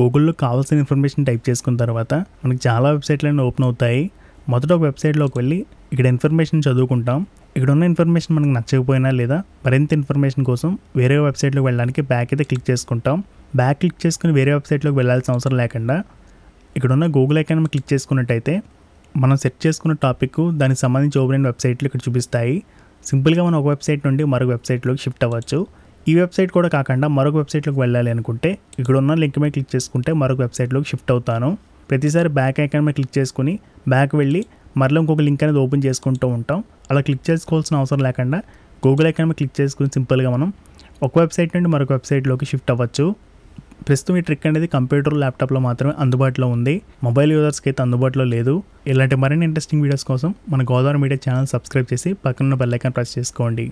గూగుల్లో కావాల్సిన information type చేసుకున్న తర్వాత మనకి చాలా వెబ్సైట్లన్నీ ఓపెన్ అవుతాయి మొదట ఒక వెబ్సైట్లోకి వెళ్ళి ఇక్కడ ఇన్ఫర్మేషన్ చదువుకుంటాం ఇక్కడ ఉన్న ఇన్ఫర్మేషన్ మనకు నచ్చకపోయినా లేదా మరింత ఇన్ఫర్మేషన్ కోసం వేరే వెబ్సైట్లోకి వెళ్ళడానికి బ్యాక్ అయితే క్లిక్ చేసుకుంటాం బ్యాక్ క్లిక్ చేసుకుని వేరే వెబ్సైట్లోకి వెళ్ళాల్సిన అవసరం లేకుండా ఇక్కడ ఉన్న గూగుల్ ఐకాన్ క్లిక్ చేసుకున్నట్టయితే మనం సెర్చ్ చేసుకున్న టాపిక్ దానికి సంబంధించి ఓపెన్ వెబ్సైట్లు ఇక్కడ చూపిస్తాయి సింపుల్గా మనం ఒక వెబ్సైట్ నుండి మరొక వెబ్సైట్లోకి షిఫ్ట్ అవ్వచ్చు ఈ వెబ్సైట్ కూడా కాకుండా మరొక వెబ్సైట్లోకి వెళ్ళాలి అనుకుంటే ఇక్కడ ఉన్న లింక్ మీద క్లిక్ చేసుకుంటే మరొక వెబ్సైట్లోకి షిఫ్ట్ అవుతాను ప్రతిసారి బ్యాక్ ఐకాన్ మీద క్లిక్ చేసుకుని బ్యాక్ వెళ్ళి మరలో ఇంకొక లింక్ అనేది ఓపెన్ చేసుకుంటూ ఉంటాం అలా క్లిక్ చేసుకోవాల్సిన అవసరం లేకుండా గూగుల్ ఐకాన్ మీద క్లిక్ చేసుకుని సింపుల్గా మనం ఒక వెబ్సైట్ నుండి మరొక వెబ్సైట్లోకి షిఫ్ట్ అవ్వచ్చు ప్రస్తుతం ఈ ట్రిక్ అనేది కంప్యూటర్ ల్యాప్టాప్లో మాత్రమే అందుబాటులో ఉంది మొబైల్ యూజర్స్కి అయితే అందుబాటులో లేదు ఇలాంటి మరిన్ని ఇంట్రెస్టింగ్ వీడియోస్ కోసం మన గోదావరి మీడియా ఛానల్ సబ్స్క్రైబ్ చేసి పక్కన బెల్ ఐకాన్ ప్రెస్ చేసుకోండి